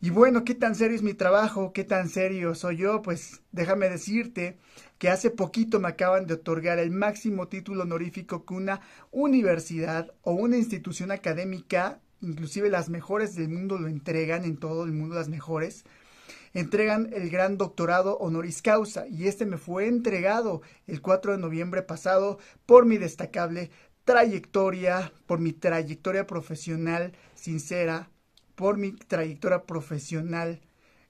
Y bueno, ¿qué tan serio es mi trabajo? ¿Qué tan serio soy yo? Pues déjame decirte que hace poquito me acaban de otorgar el máximo título honorífico que una universidad o una institución académica, inclusive las mejores del mundo lo entregan, en todo el mundo las mejores, entregan el gran doctorado honoris causa y este me fue entregado el 4 de noviembre pasado por mi destacable trayectoria, por mi trayectoria profesional sincera, por mi trayectoria profesional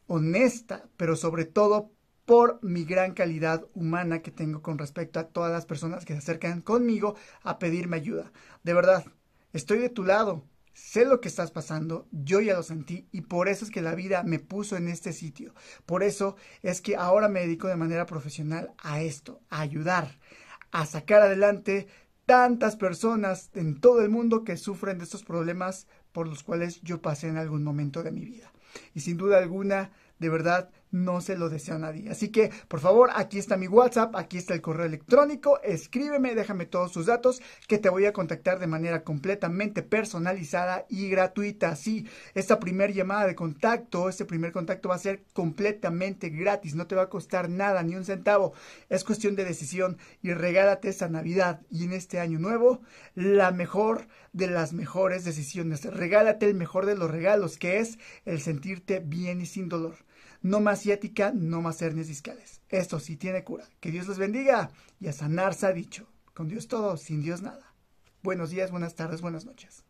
honesta, pero sobre todo por mi gran calidad humana que tengo con respecto a todas las personas que se acercan conmigo a pedirme ayuda. De verdad, estoy de tu lado, sé lo que estás pasando, yo ya lo sentí y por eso es que la vida me puso en este sitio. Por eso es que ahora me dedico de manera profesional a esto, a ayudar, a sacar adelante tantas personas en todo el mundo que sufren de estos problemas por los cuales yo pasé en algún momento de mi vida. Y sin duda alguna, de verdad, no se lo deseo a nadie. Así que, por favor, aquí está mi WhatsApp, aquí está el correo electrónico, escríbeme, déjame todos sus datos, que te voy a contactar de manera completamente personalizada y gratuita. Así, esta primera llamada de contacto, este primer contacto va a ser completamente gratis, no te va a costar nada, ni un centavo. Es cuestión de decisión y regálate esta Navidad y en este año nuevo la mejor de las mejores decisiones. Regálate el mejor de los regalos, que es el sentirte bien y sin dolor. No más asiática no más hernias discales. Esto sí tiene cura. Que Dios los bendiga y a sanarse ha dicho. Con Dios todo, sin Dios nada. Buenos días, buenas tardes, buenas noches.